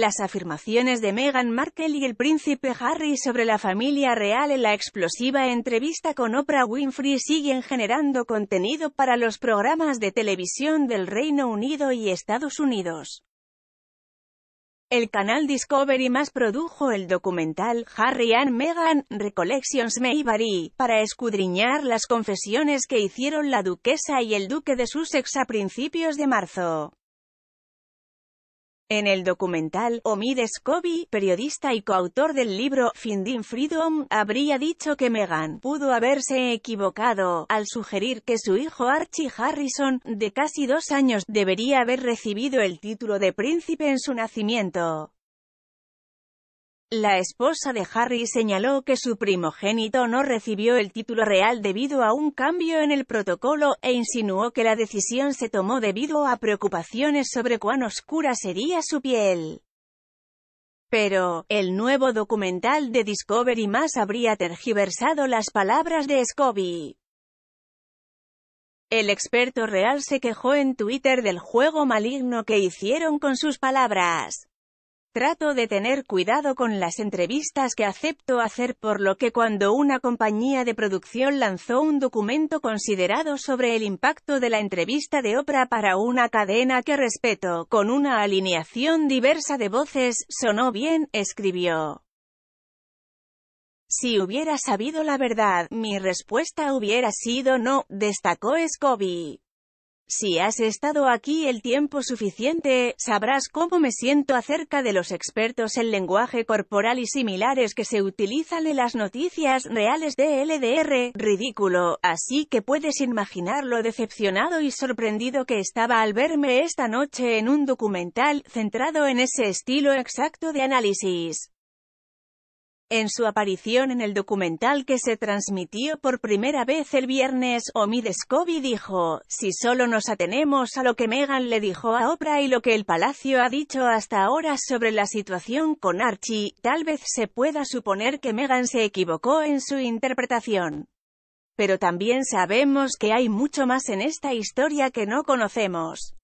Las afirmaciones de Meghan Markle y el príncipe Harry sobre la familia real en la explosiva entrevista con Oprah Winfrey siguen generando contenido para los programas de televisión del Reino Unido y Estados Unidos. El canal Discovery más produjo el documental Harry and Meghan Recollections Maybury para escudriñar las confesiones que hicieron la duquesa y el duque de Sussex a principios de marzo. En el documental, Omid Scobie, periodista y coautor del libro Finding Freedom, habría dicho que Meghan pudo haberse equivocado al sugerir que su hijo Archie Harrison, de casi dos años, debería haber recibido el título de príncipe en su nacimiento. La esposa de Harry señaló que su primogénito no recibió el título real debido a un cambio en el protocolo e insinuó que la decisión se tomó debido a preocupaciones sobre cuán oscura sería su piel. Pero, el nuevo documental de Discovery Más habría tergiversado las palabras de Scobie. El experto real se quejó en Twitter del juego maligno que hicieron con sus palabras. Trato de tener cuidado con las entrevistas que acepto hacer por lo que cuando una compañía de producción lanzó un documento considerado sobre el impacto de la entrevista de Oprah para una cadena que respeto, con una alineación diversa de voces, sonó bien, escribió. Si hubiera sabido la verdad, mi respuesta hubiera sido no, destacó Scobie. Si has estado aquí el tiempo suficiente, sabrás cómo me siento acerca de los expertos en lenguaje corporal y similares que se utilizan en las noticias reales de LDR, ridículo, así que puedes imaginar lo decepcionado y sorprendido que estaba al verme esta noche en un documental centrado en ese estilo exacto de análisis. En su aparición en el documental que se transmitió por primera vez el viernes, Omid Scobie dijo, si solo nos atenemos a lo que Megan le dijo a Oprah y lo que el palacio ha dicho hasta ahora sobre la situación con Archie, tal vez se pueda suponer que Megan se equivocó en su interpretación. Pero también sabemos que hay mucho más en esta historia que no conocemos.